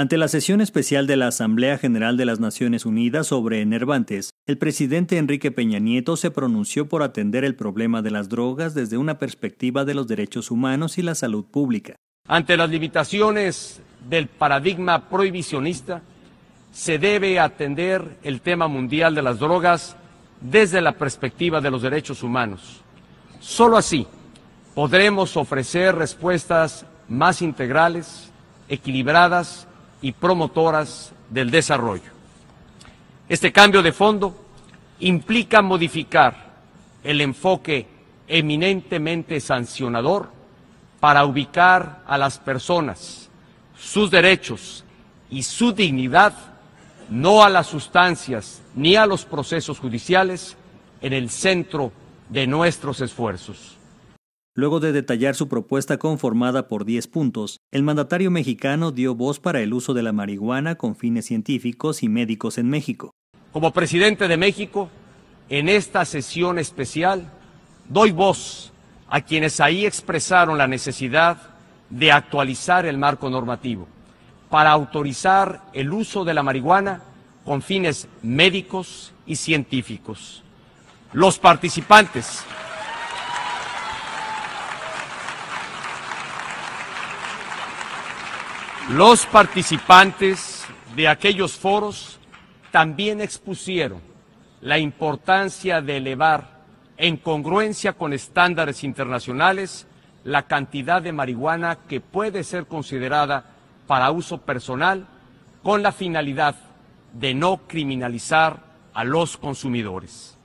Ante la sesión especial de la Asamblea General de las Naciones Unidas sobre enervantes, el presidente Enrique Peña Nieto se pronunció por atender el problema de las drogas desde una perspectiva de los derechos humanos y la salud pública. Ante las limitaciones del paradigma prohibicionista, se debe atender el tema mundial de las drogas desde la perspectiva de los derechos humanos. Solo así podremos ofrecer respuestas más integrales, equilibradas y promotoras del desarrollo. Este cambio de fondo implica modificar el enfoque eminentemente sancionador para ubicar a las personas, sus derechos y su dignidad, no a las sustancias ni a los procesos judiciales, en el centro de nuestros esfuerzos. Luego de detallar su propuesta conformada por 10 puntos, el mandatario mexicano dio voz para el uso de la marihuana con fines científicos y médicos en México. Como presidente de México, en esta sesión especial, doy voz a quienes ahí expresaron la necesidad de actualizar el marco normativo para autorizar el uso de la marihuana con fines médicos y científicos. Los participantes Los participantes de aquellos foros también expusieron la importancia de elevar, en congruencia con estándares internacionales, la cantidad de marihuana que puede ser considerada para uso personal con la finalidad de no criminalizar a los consumidores.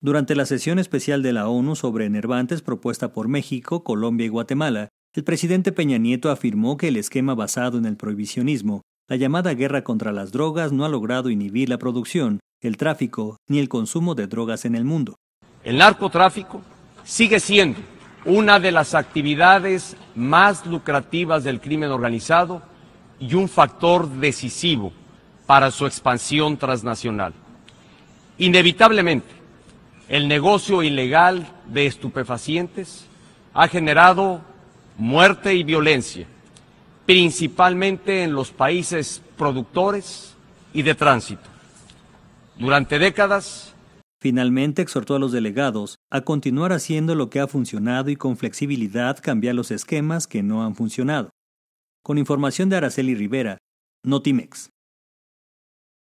Durante la sesión especial de la ONU sobre enervantes propuesta por México, Colombia y Guatemala, el presidente Peña Nieto afirmó que el esquema basado en el prohibicionismo, la llamada guerra contra las drogas, no ha logrado inhibir la producción, el tráfico ni el consumo de drogas en el mundo. El narcotráfico sigue siendo una de las actividades más lucrativas del crimen organizado y un factor decisivo para su expansión transnacional. Inevitablemente, el negocio ilegal de estupefacientes ha generado muerte y violencia, principalmente en los países productores y de tránsito. Durante décadas... Finalmente exhortó a los delegados a continuar haciendo lo que ha funcionado y con flexibilidad cambiar los esquemas que no han funcionado. Con información de Araceli Rivera, Notimex.